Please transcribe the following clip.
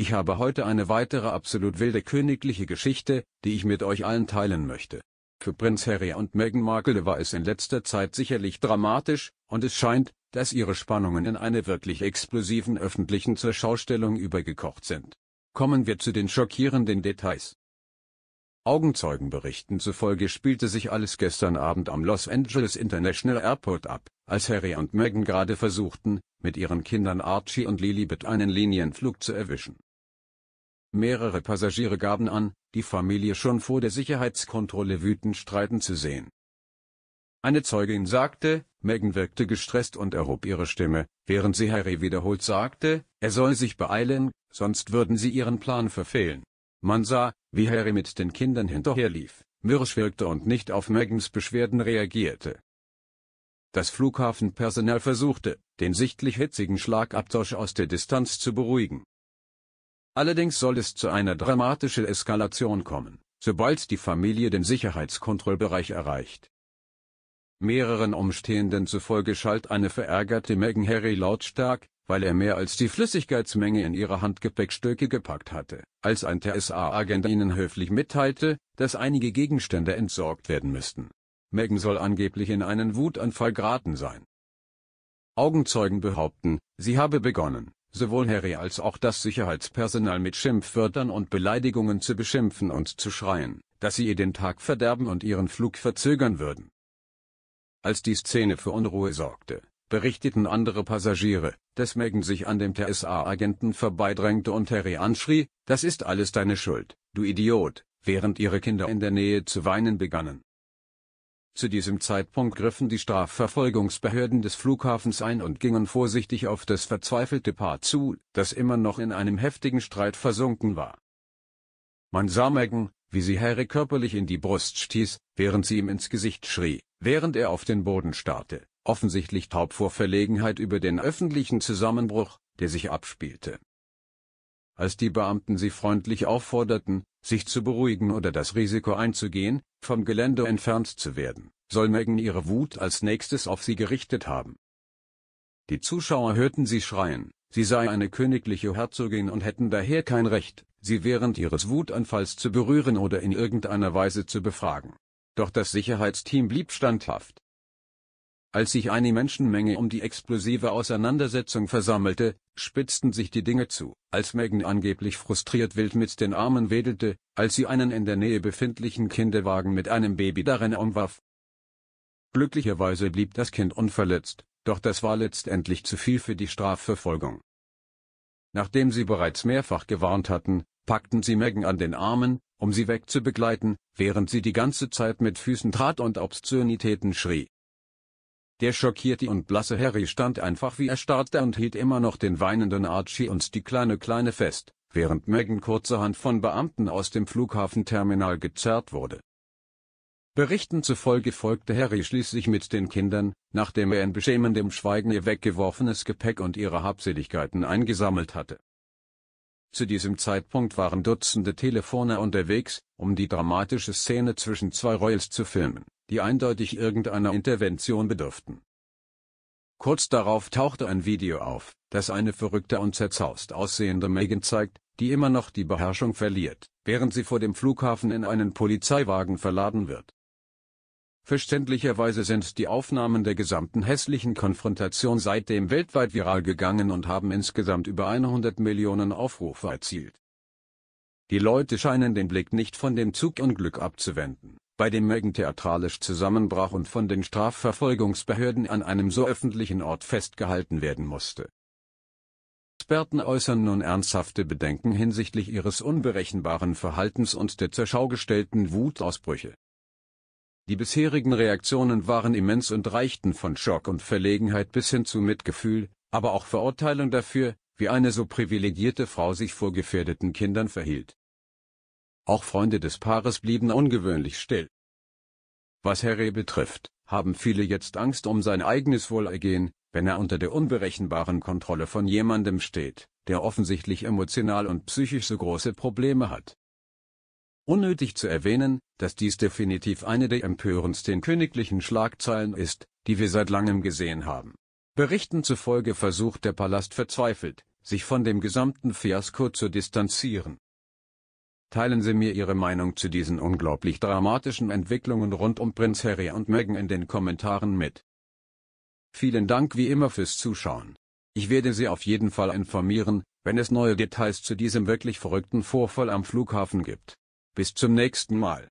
Ich habe heute eine weitere absolut wilde königliche Geschichte, die ich mit euch allen teilen möchte. Für Prinz Harry und Meghan Markle war es in letzter Zeit sicherlich dramatisch, und es scheint, dass ihre Spannungen in eine wirklich explosiven öffentlichen Zurschaustellung übergekocht sind. Kommen wir zu den schockierenden Details. Augenzeugenberichten zufolge spielte sich alles gestern Abend am Los Angeles International Airport ab, als Harry und Meghan gerade versuchten, mit ihren Kindern Archie und Lilibet einen Linienflug zu erwischen. Mehrere Passagiere gaben an, die Familie schon vor der Sicherheitskontrolle wütend streiten zu sehen. Eine Zeugin sagte, Megan wirkte gestresst und erhob ihre Stimme, während sie Harry wiederholt sagte, er soll sich beeilen, sonst würden sie ihren Plan verfehlen. Man sah, wie Harry mit den Kindern hinterherlief, mürrisch wirkte und nicht auf Megans Beschwerden reagierte. Das Flughafenpersonal versuchte, den sichtlich hitzigen Schlagabtausch aus der Distanz zu beruhigen. Allerdings soll es zu einer dramatischen Eskalation kommen, sobald die Familie den Sicherheitskontrollbereich erreicht. Mehreren Umstehenden zufolge schalt eine verärgerte Meghan Harry lautstark, weil er mehr als die Flüssigkeitsmenge in ihre Handgepäckstücke gepackt hatte, als ein TSA-Agent ihnen höflich mitteilte, dass einige Gegenstände entsorgt werden müssten. Meghan soll angeblich in einen Wutanfall geraten sein. Augenzeugen behaupten, sie habe begonnen, sowohl Harry als auch das Sicherheitspersonal mit Schimpfwörtern und Beleidigungen zu beschimpfen und zu schreien, dass sie ihr den Tag verderben und ihren Flug verzögern würden. Als die Szene für Unruhe sorgte, berichteten andere Passagiere, dass Megan sich an dem TSA-Agenten vorbeidrängte und Harry anschrie, das ist alles deine Schuld, du Idiot, während ihre Kinder in der Nähe zu weinen begannen. Zu diesem Zeitpunkt griffen die Strafverfolgungsbehörden des Flughafens ein und gingen vorsichtig auf das verzweifelte Paar zu, das immer noch in einem heftigen Streit versunken war. Man sah Megan, wie sie Harry körperlich in die Brust stieß, während sie ihm ins Gesicht schrie, während er auf den Boden starrte, offensichtlich taub vor Verlegenheit über den öffentlichen Zusammenbruch, der sich abspielte. Als die Beamten sie freundlich aufforderten, sich zu beruhigen oder das Risiko einzugehen, vom Gelände entfernt zu werden, soll Megan ihre Wut als nächstes auf sie gerichtet haben. Die Zuschauer hörten sie schreien, sie sei eine königliche Herzogin und hätten daher kein Recht, sie während ihres Wutanfalls zu berühren oder in irgendeiner Weise zu befragen. Doch das Sicherheitsteam blieb standhaft. Als sich eine Menschenmenge um die explosive Auseinandersetzung versammelte, spitzten sich die Dinge zu, als Megan angeblich frustriert wild mit den Armen wedelte, als sie einen in der Nähe befindlichen Kinderwagen mit einem Baby darin umwarf. Glücklicherweise blieb das Kind unverletzt, doch das war letztendlich zu viel für die Strafverfolgung. Nachdem sie bereits mehrfach gewarnt hatten, packten sie Megan an den Armen, um sie wegzubegleiten, während sie die ganze Zeit mit Füßen trat und Obszönitäten schrie. Der schockierte und blasse Harry stand einfach wie erstarrt da und hielt immer noch den weinenden Archie und die kleine Kleine fest, während Megan kurzerhand von Beamten aus dem Flughafenterminal gezerrt wurde. Berichten zufolge folgte Harry schließlich mit den Kindern, nachdem er in beschämendem Schweigen ihr weggeworfenes Gepäck und ihre Habseligkeiten eingesammelt hatte. Zu diesem Zeitpunkt waren Dutzende Telefone unterwegs, um die dramatische Szene zwischen zwei Royals zu filmen die eindeutig irgendeiner Intervention bedürften. Kurz darauf tauchte ein Video auf, das eine verrückte und zerzaust aussehende Megan zeigt, die immer noch die Beherrschung verliert, während sie vor dem Flughafen in einen Polizeiwagen verladen wird. Verständlicherweise sind die Aufnahmen der gesamten hässlichen Konfrontation seitdem weltweit viral gegangen und haben insgesamt über 100 Millionen Aufrufe erzielt. Die Leute scheinen den Blick nicht von dem Zugunglück abzuwenden bei dem Megan theatralisch zusammenbrach und von den Strafverfolgungsbehörden an einem so öffentlichen Ort festgehalten werden musste. Experten äußern nun ernsthafte Bedenken hinsichtlich ihres unberechenbaren Verhaltens und der zur Schau gestellten Wutausbrüche. Die bisherigen Reaktionen waren immens und reichten von Schock und Verlegenheit bis hin zu Mitgefühl, aber auch Verurteilung dafür, wie eine so privilegierte Frau sich vor gefährdeten Kindern verhielt. Auch Freunde des Paares blieben ungewöhnlich still. Was Herre betrifft, haben viele jetzt Angst um sein eigenes Wohlergehen, wenn er unter der unberechenbaren Kontrolle von jemandem steht, der offensichtlich emotional und psychisch so große Probleme hat. Unnötig zu erwähnen, dass dies definitiv eine der empörendsten königlichen Schlagzeilen ist, die wir seit langem gesehen haben. Berichten zufolge versucht der Palast verzweifelt, sich von dem gesamten Fiasko zu distanzieren. Teilen Sie mir Ihre Meinung zu diesen unglaublich dramatischen Entwicklungen rund um Prinz Harry und Meghan in den Kommentaren mit. Vielen Dank wie immer fürs Zuschauen. Ich werde Sie auf jeden Fall informieren, wenn es neue Details zu diesem wirklich verrückten Vorfall am Flughafen gibt. Bis zum nächsten Mal.